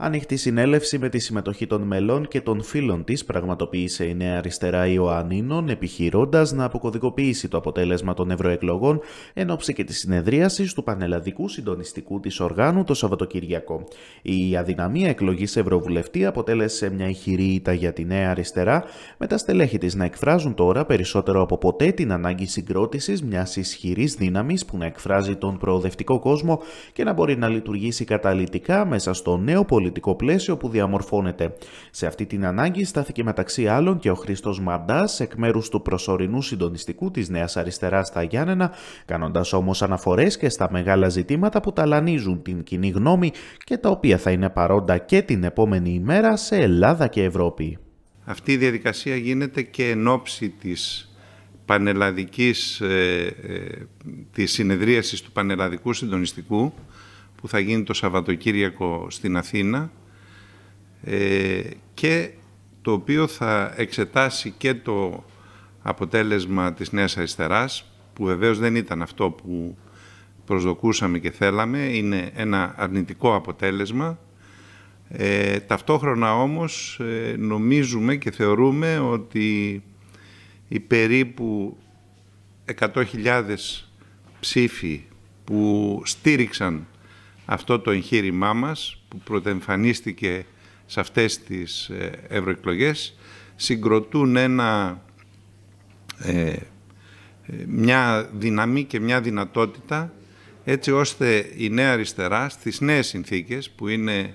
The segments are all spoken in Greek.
Ανοιχτή συνέλευση με τη συμμετοχή των μελών και των φίλων της, πραγματοποίησε η Νέα Αριστερά Ιωαννίνων επιχειρώντας να αποκωδικοποιήσει το αποτέλεσμα των ευρωεκλογών εν ώψη και της συνεδρίασης του Πανελλαδικού Συντονιστικού της Οργάνου το Σαββατοκυριακό. Η αδυναμία εκλογής Ευρωβουλευτή αποτέλεσε μια ηχηρή ήττα για τη Νέα Αριστερά με τα στελέχη της να εκφράζουν τώρα περισσότερο από ποτέ την ανάγκη συγκρότησης μιας ισχυρής δύναμης που να εκφράζει τον προοδευτικό κόσμο και να μπορεί να λειτουργήσει καταλητικά μέσα στο νέο πολιτικό πολιτικό πλαίσιο που διαμορφώνεται. Σε αυτή την ανάγκη στάθηκε μεταξύ άλλων και ο Χρήστος Μαντάς εκ μέρους του προσωρινού συντονιστικού της Νέας Αριστεράς στα Γιάννενα, κάνοντας όμως αναφορές και στα μεγάλα ζητήματα που ταλανίζουν την κοινή γνώμη και τα οποία θα είναι παρόντα και την επόμενη ημέρα σε Ελλάδα και Ευρώπη. Αυτή η διαδικασία γίνεται και εν ώψη της πανελλαδικής, ε, ε, της συνεδρίασης του Πανελλαδικού Συντονιστικού που θα γίνει το Σαββατοκύριακο στην Αθήνα ε, και το οποίο θα εξετάσει και το αποτέλεσμα της Νέας Αριστεράς που βεβαίως δεν ήταν αυτό που προσδοκούσαμε και θέλαμε, είναι ένα αρνητικό αποτέλεσμα. Ε, ταυτόχρονα όμως ε, νομίζουμε και θεωρούμε ότι οι περίπου 100.000 ψήφοι που στήριξαν αυτό το εγχείρημά μας που πρωτεμφανίστηκε σε αυτές τις ε, ευρωεκλογές συγκροτούν ένα, ε, ε, μια δυναμή και μια δυνατότητα έτσι ώστε η νέα αριστερά στις νέες συνθήκες που είναι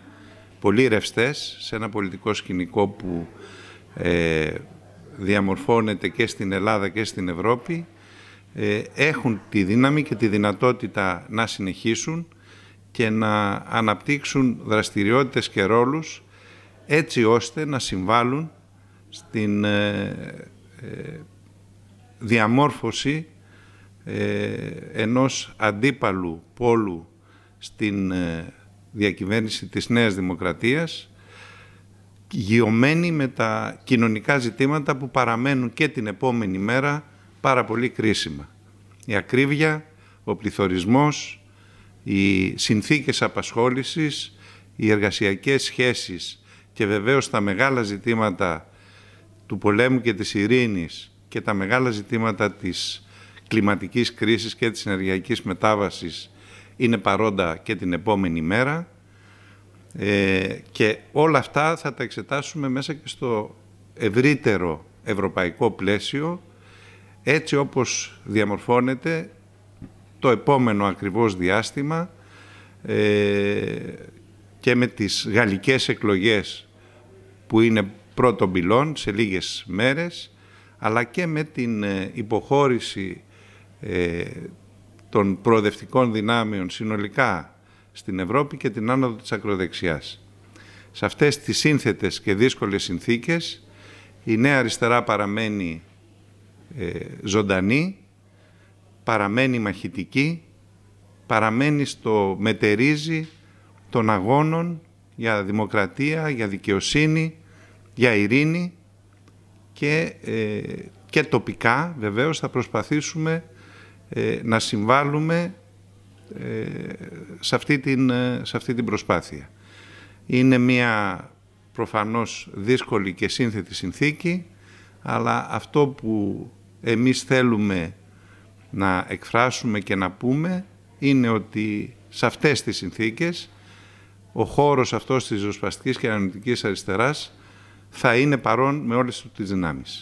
πολύ ρευστές, σε ένα πολιτικό σκηνικό που ε, διαμορφώνεται και στην Ελλάδα και στην Ευρώπη έχουν τη δύναμη και τη δυνατότητα να συνεχίσουν και να αναπτύξουν δραστηριότητες και ρόλους έτσι ώστε να συμβάλλουν στην ε, ε, διαμόρφωση ε, ενός αντίπαλου πόλου στην διακυβέρνηση της Νέας Δημοκρατίας γιωμένη με τα κοινωνικά ζητήματα που παραμένουν και την επόμενη μέρα πάρα πολύ κρίσιμα. Η ακρίβεια, ο πληθωρισμός, οι συνθήκες απασχόλησης, οι εργασιακές σχέσεις και βεβαίως τα μεγάλα ζητήματα του πολέμου και της ειρήνης και τα μεγάλα ζητήματα της κλιματικής κρίσης και της ενεργειακής μετάβασης είναι παρόντα και την επόμενη μέρα ε, και όλα αυτά θα τα εξετάσουμε μέσα και στο ευρύτερο ευρωπαϊκό πλαίσιο έτσι όπως διαμορφώνεται το επόμενο ακριβώς διάστημα ε, και με τις γαλλικές εκλογές που είναι πρώτον πυλών σε λίγες μέρες αλλά και με την ε, υποχώρηση ε, των προοδευτικών δυνάμεων συνολικά στην Ευρώπη και την άνοδο της ακροδεξιάς. Σε αυτές τις σύνθετες και δύσκολες συνθήκες η νέα αριστερά παραμένει ζωντανή παραμένει μαχητική, παραμένει στο μετερίζει των αγώνων για δημοκρατία, για δικαιοσύνη, για ειρήνη και, ε, και τοπικά βεβαίως θα προσπαθήσουμε ε, να συμβάλλουμε ε, σε, αυτή την, σε αυτή την προσπάθεια. Είναι μια προφανώς δύσκολη και σύνθετη συνθήκη, αλλά αυτό που εμείς θέλουμε να εκφράσουμε και να πούμε είναι ότι σε αυτές τις συνθήκες ο χώρος αυτός της ζωσπαστικής και Ανανοητικής αριστεράς θα είναι παρόν με όλες τις δυνάμεις.